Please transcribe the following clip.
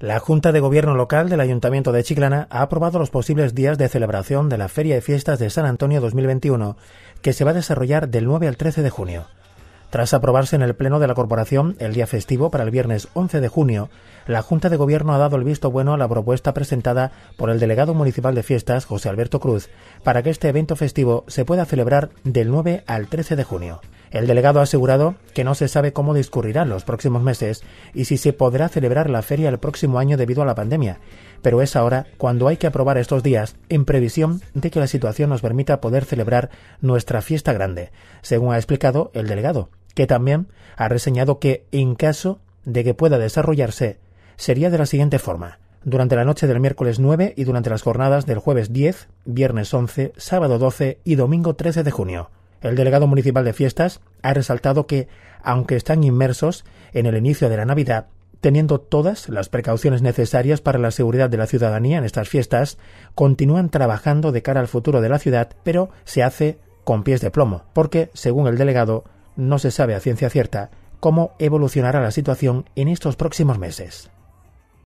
La Junta de Gobierno Local del Ayuntamiento de Chiclana ha aprobado los posibles días de celebración de la Feria de Fiestas de San Antonio 2021, que se va a desarrollar del 9 al 13 de junio. Tras aprobarse en el Pleno de la Corporación el día festivo para el viernes 11 de junio, la Junta de Gobierno ha dado el visto bueno a la propuesta presentada por el delegado municipal de fiestas, José Alberto Cruz, para que este evento festivo se pueda celebrar del 9 al 13 de junio. El delegado ha asegurado que no se sabe cómo discurrirán los próximos meses y si se podrá celebrar la feria el próximo año debido a la pandemia, pero es ahora cuando hay que aprobar estos días en previsión de que la situación nos permita poder celebrar nuestra fiesta grande, según ha explicado el delegado, que también ha reseñado que en caso de que pueda desarrollarse sería de la siguiente forma. Durante la noche del miércoles 9 y durante las jornadas del jueves 10, viernes 11, sábado 12 y domingo 13 de junio. El delegado municipal de fiestas ha resaltado que, aunque están inmersos en el inicio de la Navidad, teniendo todas las precauciones necesarias para la seguridad de la ciudadanía en estas fiestas, continúan trabajando de cara al futuro de la ciudad, pero se hace con pies de plomo, porque, según el delegado, no se sabe a ciencia cierta cómo evolucionará la situación en estos próximos meses.